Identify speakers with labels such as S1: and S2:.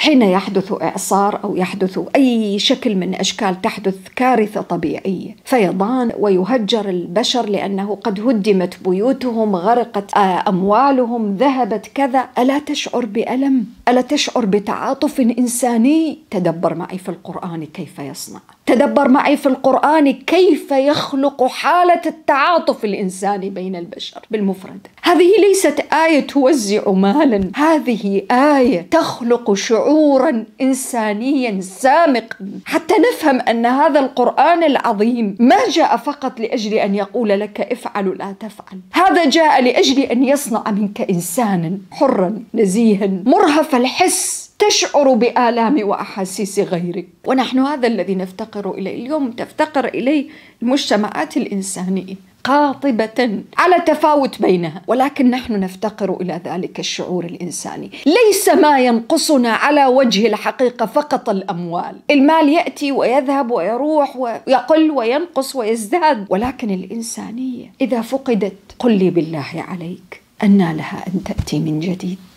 S1: حين يحدث إعصار أو يحدث أي شكل من أشكال تحدث كارثة طبيعية فيضان ويهجر البشر لأنه قد هدمت بيوتهم غرقت آه، أموالهم ذهبت كذا ألا تشعر بألم؟ ألا تشعر بتعاطف إنساني؟ تدبر معي في القرآن كيف يصنع تدبر معي في القرآن كيف يخلق حالة التعاطف الإنساني بين البشر بالمفرد هذه ليست آية توزع مالا هذه آية تخلق شعور شعورا انسانيا سامقا حتى نفهم ان هذا القران العظيم ما جاء فقط لاجل ان يقول لك افعل لا تفعل هذا جاء لاجل ان يصنع منك انسانا حرا نزيها مرهف الحس تشعر بآلام وأحاسيس غيرك ونحن هذا الذي نفتقر إليه اليوم تفتقر إليه المجتمعات الإنسانية قاطبة على تفاوت بينها ولكن نحن نفتقر إلى ذلك الشعور الإنساني ليس ما ينقصنا على وجه الحقيقة فقط الأموال المال يأتي ويذهب ويروح ويقل وينقص ويزداد ولكن الإنسانية إذا فقدت قل لي بالله عليك أنى لها أن تأتي من جديد